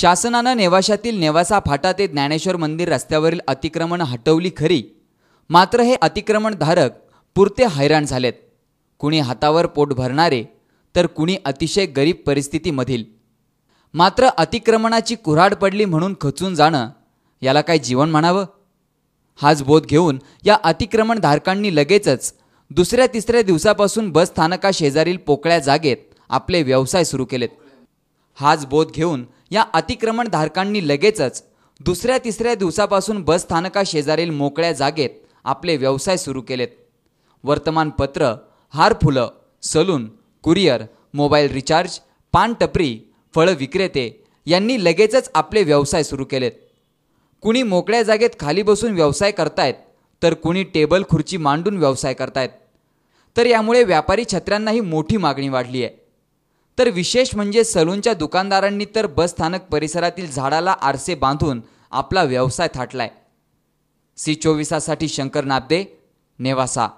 शासनानं नेवाशातील नेवासा फाटा ते ज्ञानेश्वर मंदिर रस्त्यावरील अतिक्रमण हटवली खरी मात्र हे अतिक्रमणधारक पुरते हैराण झालेत कुणी हातावर पोट भरणारे तर कुणी अतिशय गरीब परिस्थितीमधील मात्र अतिक्रमणाची कुऱ्हाड पडली म्हणून खचून जाणं याला काय जीवन म्हणावं हाच बोध घेऊन या अतिक्रमणधारकांनी लगेचच दुसऱ्या तिसऱ्या दिवसापासून स्थानका शेजारील पोकळ्या जागेत आपले व्यवसाय सुरू केलेत हाच बोध घेऊन या अतिक्रमणधारकांनी लगेचच दुसऱ्या तिसऱ्या दिवसापासून स्थानका शेजारील मोकळ्या जागेत आपले व्यवसाय सुरू केलेत वर्तमानपत्र हार फुलं सलून कुरिअर मोबाईल रिचार्ज पानटपरी फळं विक्रेते यांनी लगेचच आपले व्यवसाय सुरू केलेत कुणी मोकळ्या जागेत खाली बसून व्यवसाय करतायत तर कुणी टेबल खुर्ची मांडून व्यवसाय करतायत तर यामुळे व्यापारी छत्र्यांनाही मोठी मागणी वाढली आहे तर विशेष म्हणजे सलूनच्या दुकानदारांनी तर बस बसस्थानक परिसरातील झाडाला आरसे बांधून आपला व्यवसाय थाटलाय सी चोवीसासाठी शंकर नाबदे नेवासा